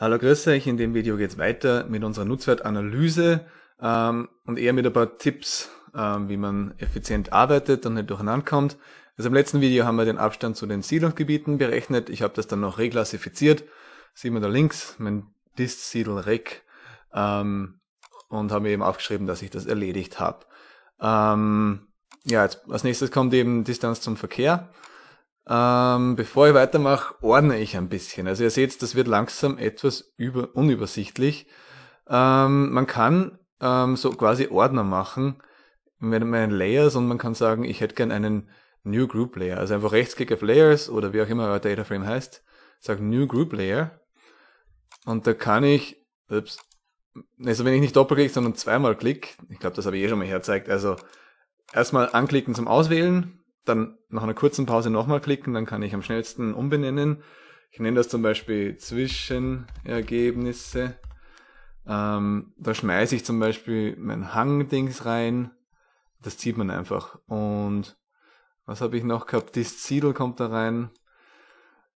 Hallo, grüß euch. In dem Video geht's weiter mit unserer Nutzwertanalyse ähm, und eher mit ein paar Tipps, ähm, wie man effizient arbeitet und nicht durcheinander kommt. Also im letzten Video haben wir den Abstand zu den Siedlungsgebieten berechnet. Ich habe das dann noch reklassifiziert. Sieht man da links, mein Dist-Siedel-Rec. Ähm, und habe eben aufgeschrieben, dass ich das erledigt habe. Ähm, ja, jetzt als nächstes kommt eben Distanz zum Verkehr. Ähm, bevor ich weitermache, ordne ich ein bisschen. Also ihr seht, das wird langsam etwas über, unübersichtlich. Ähm, man kann ähm, so quasi Ordner machen mit meinen Layers und man kann sagen, ich hätte gern einen New Group Layer. Also einfach rechtsklick auf Layers oder wie auch immer euer Dataframe heißt, sage New Group Layer und da kann ich, ups, also wenn ich nicht doppelklick, sondern zweimal klick, ich glaube, das habe ich eh schon mal herzeigt, also erstmal anklicken zum Auswählen dann nach einer kurzen Pause nochmal klicken, dann kann ich am schnellsten umbenennen. Ich nenne das zum Beispiel Zwischenergebnisse. Ähm, da schmeiße ich zum Beispiel mein Hang-Dings rein. Das zieht man einfach. Und was habe ich noch gehabt? Das Ziel kommt da rein.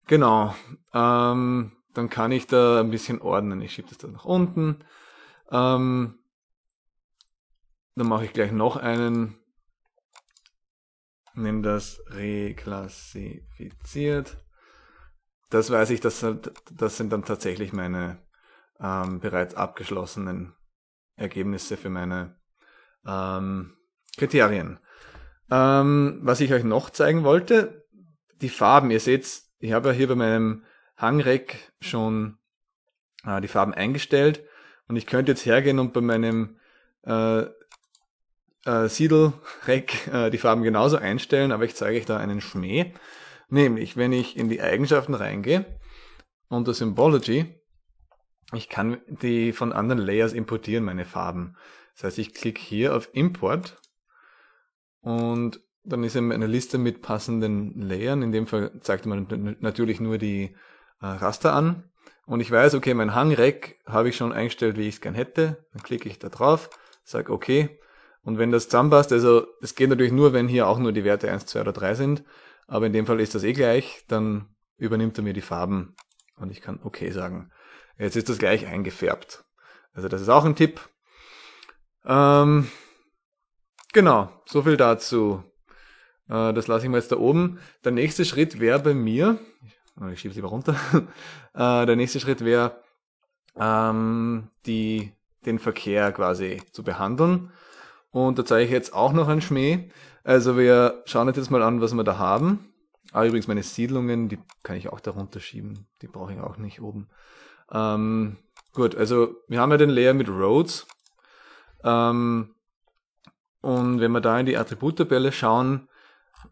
Genau. Ähm, dann kann ich da ein bisschen ordnen. Ich schiebe das da nach unten. Ähm, dann mache ich gleich noch einen Nimm das reklassifiziert. Das weiß ich, das, das sind dann tatsächlich meine ähm, bereits abgeschlossenen Ergebnisse für meine ähm, Kriterien. Ähm, was ich euch noch zeigen wollte, die Farben. Ihr seht, ich habe ja hier bei meinem Hangreck schon äh, die Farben eingestellt und ich könnte jetzt hergehen und bei meinem äh, äh, Siedel, Rack äh, die Farben genauso einstellen, aber ich zeige euch da einen Schmäh. Nämlich, wenn ich in die Eigenschaften reingehe, unter Symbology, ich kann die von anderen Layers importieren, meine Farben. Das heißt, ich klicke hier auf Import und dann ist eben eine Liste mit passenden Layern. In dem Fall zeigt man natürlich nur die äh, Raster an. Und ich weiß, okay, mein Hangreck habe ich schon eingestellt, wie ich es gern hätte. Dann klicke ich da drauf, sage okay und wenn das zusammenpasst, also es geht natürlich nur, wenn hier auch nur die Werte 1, 2 oder 3 sind, aber in dem Fall ist das eh gleich, dann übernimmt er mir die Farben und ich kann OK sagen. Jetzt ist das gleich eingefärbt. Also das ist auch ein Tipp. Ähm, genau, so viel dazu. Äh, das lasse ich mal jetzt da oben. Der nächste Schritt wäre bei mir, äh, ich schiebe sie mal runter, äh, der nächste Schritt wäre, ähm, den Verkehr quasi zu behandeln. Und da zeige ich jetzt auch noch einen Schmäh. Also wir schauen jetzt mal an, was wir da haben. Ah, übrigens meine Siedlungen, die kann ich auch darunter schieben. Die brauche ich auch nicht oben. Ähm, gut, also wir haben ja den Layer mit Roads. Ähm, und wenn wir da in die Attributtabelle schauen,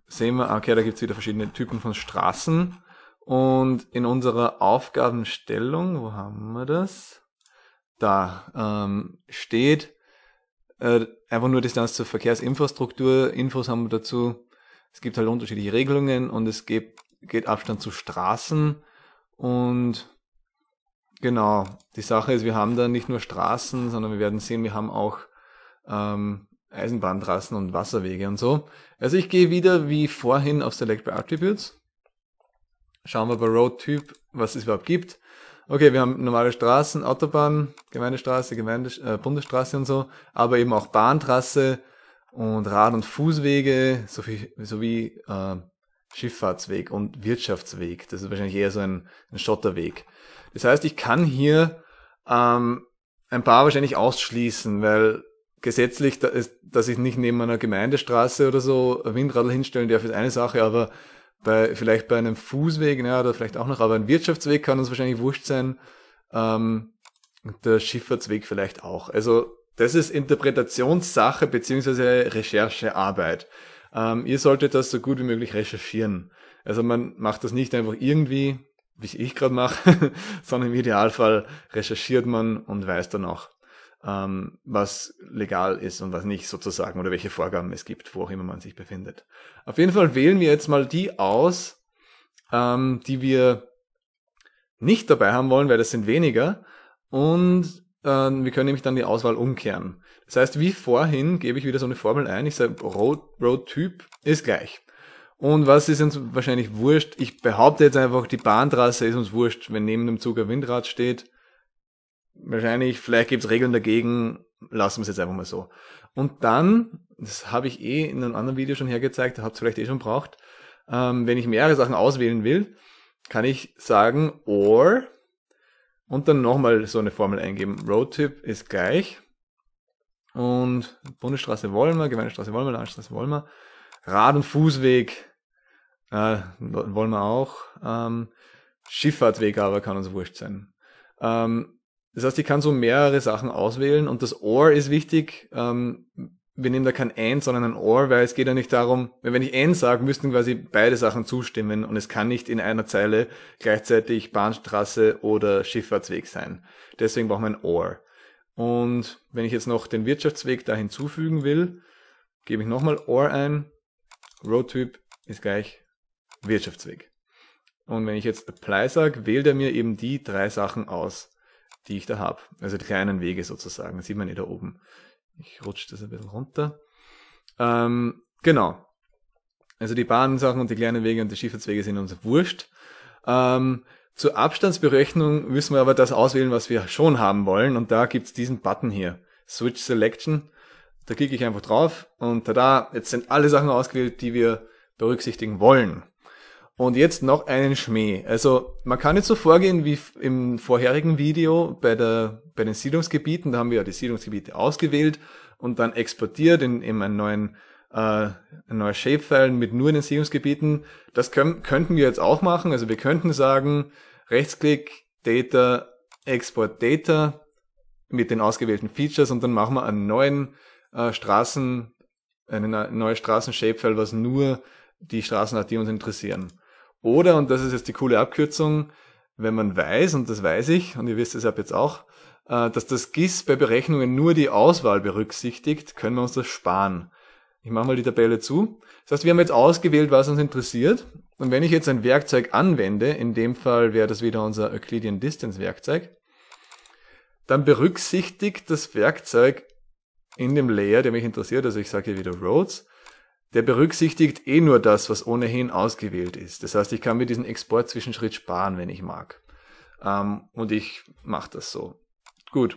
sehen wir, okay, da gibt es wieder verschiedene Typen von Straßen. Und in unserer Aufgabenstellung, wo haben wir das? Da ähm, steht, äh, einfach nur Distanz zur Verkehrsinfrastruktur. Infos haben wir dazu. Es gibt halt unterschiedliche Regelungen und es gibt, geht Abstand zu Straßen. Und genau, die Sache ist, wir haben da nicht nur Straßen, sondern wir werden sehen, wir haben auch ähm, Eisenbahntrassen und Wasserwege und so. Also ich gehe wieder wie vorhin auf Select by Attributes. Schauen wir bei Road Typ, was es überhaupt gibt okay, wir haben normale Straßen, Autobahn, Gemeindestraße, Gemeinde, äh, Bundesstraße und so, aber eben auch Bahntrasse und Rad- und Fußwege sowie, sowie äh, Schifffahrtsweg und Wirtschaftsweg. Das ist wahrscheinlich eher so ein, ein Schotterweg. Das heißt, ich kann hier ähm, ein paar wahrscheinlich ausschließen, weil gesetzlich, da ist, dass ich nicht neben einer Gemeindestraße oder so Windradl hinstellen darf, ist eine Sache, aber bei, vielleicht bei einem Fußweg, ja, oder vielleicht auch noch, aber ein Wirtschaftsweg kann uns wahrscheinlich wurscht sein. Ähm, der Schifffahrtsweg vielleicht auch. Also das ist Interpretationssache beziehungsweise Recherchearbeit. Ähm, ihr solltet das so gut wie möglich recherchieren. Also man macht das nicht einfach irgendwie, wie ich gerade mache, sondern im Idealfall recherchiert man und weiß dann auch ähm, was legal ist und was nicht sozusagen oder welche Vorgaben es gibt, wo auch immer man sich befindet. Auf jeden Fall wählen wir jetzt mal die aus, ähm, die wir nicht dabei haben wollen, weil das sind weniger und äh, wir können nämlich dann die Auswahl umkehren. Das heißt, wie vorhin gebe ich wieder so eine Formel ein, ich sage Road, Road Typ ist gleich. Und was ist uns wahrscheinlich wurscht? Ich behaupte jetzt einfach, die Bahntrasse ist uns wurscht, wenn neben dem Zug ein Windrad steht wahrscheinlich, vielleicht gibt's Regeln dagegen, lassen wir es jetzt einfach mal so. Und dann, das habe ich eh in einem anderen Video schon hergezeigt, habt vielleicht eh schon braucht, ähm, wenn ich mehrere Sachen auswählen will, kann ich sagen or und dann nochmal so eine Formel eingeben. Roadtip ist gleich und Bundesstraße wollen wir, Gemeindestraße wollen wir, Landstraße wollen wir, Rad- und Fußweg äh, wollen wir auch, ähm, Schifffahrtweg aber kann uns wurscht sein. Ähm, das heißt, ich kann so mehrere Sachen auswählen und das OR ist wichtig. Ähm, wir nehmen da kein AND, sondern ein OR, weil es geht ja nicht darum, wenn ich AND sage, müssten quasi beide Sachen zustimmen und es kann nicht in einer Zeile gleichzeitig Bahnstraße oder Schifffahrtsweg sein. Deswegen brauchen wir ein OR. Und wenn ich jetzt noch den Wirtschaftsweg da hinzufügen will, gebe ich nochmal OR ein. Roadtyp ist gleich Wirtschaftsweg. Und wenn ich jetzt Apply sage, wählt er mir eben die drei Sachen aus die ich da habe. Also die kleinen Wege sozusagen. Das sieht man eh da oben. Ich rutsche das ein bisschen runter. Ähm, genau. Also die Bahnsachen und die kleinen Wege und die Schifffahrtswege sind uns wurscht. Ähm, zur Abstandsberechnung müssen wir aber das auswählen, was wir schon haben wollen. Und da gibt's diesen Button hier. Switch Selection. Da klicke ich einfach drauf und tada, jetzt sind alle Sachen ausgewählt, die wir berücksichtigen wollen. Und jetzt noch einen Schmäh. Also man kann jetzt so vorgehen wie im vorherigen Video bei, der, bei den Siedlungsgebieten. Da haben wir ja die Siedlungsgebiete ausgewählt und dann exportiert in, in einen neuen äh, ein neues Shapefile mit nur den Siedlungsgebieten. Das können, könnten wir jetzt auch machen. Also wir könnten sagen, Rechtsklick, Data, Export Data mit den ausgewählten Features und dann machen wir einen neuen äh, Straßen, eine neue Straßen-Shapefile, was nur die Straßen hat, die uns interessieren. Oder, und das ist jetzt die coole Abkürzung, wenn man weiß, und das weiß ich, und ihr wisst es ab jetzt auch, äh, dass das GIS bei Berechnungen nur die Auswahl berücksichtigt, können wir uns das sparen. Ich mache mal die Tabelle zu. Das heißt, wir haben jetzt ausgewählt, was uns interessiert. Und wenn ich jetzt ein Werkzeug anwende, in dem Fall wäre das wieder unser Euclidean Distance Werkzeug, dann berücksichtigt das Werkzeug in dem Layer, der mich interessiert, also ich sage hier wieder Roads, der berücksichtigt eh nur das, was ohnehin ausgewählt ist. Das heißt, ich kann mir diesen Export-Zwischenschritt sparen, wenn ich mag. Ähm, und ich mache das so. Gut.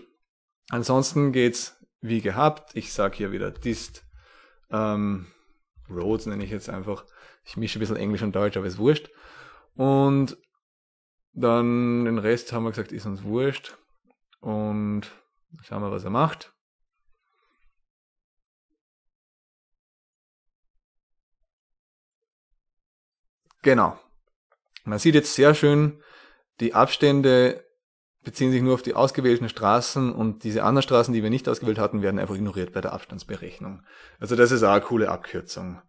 Ansonsten geht's wie gehabt. Ich sage hier wieder dist ähm, roads nenne ich jetzt einfach. Ich mische ein bisschen Englisch und Deutsch, aber ist wurscht. Und dann den Rest haben wir gesagt, ist uns wurscht. Und schauen wir, was er macht. Genau. Man sieht jetzt sehr schön, die Abstände beziehen sich nur auf die ausgewählten Straßen und diese anderen Straßen, die wir nicht ausgewählt hatten, werden einfach ignoriert bei der Abstandsberechnung. Also das ist auch eine coole Abkürzung.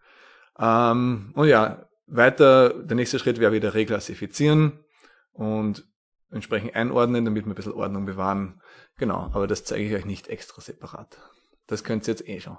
Ähm, und ja, weiter, der nächste Schritt wäre wieder reklassifizieren und entsprechend einordnen, damit wir ein bisschen Ordnung bewahren. Genau, aber das zeige ich euch nicht extra separat. Das könnt ihr jetzt eh schon.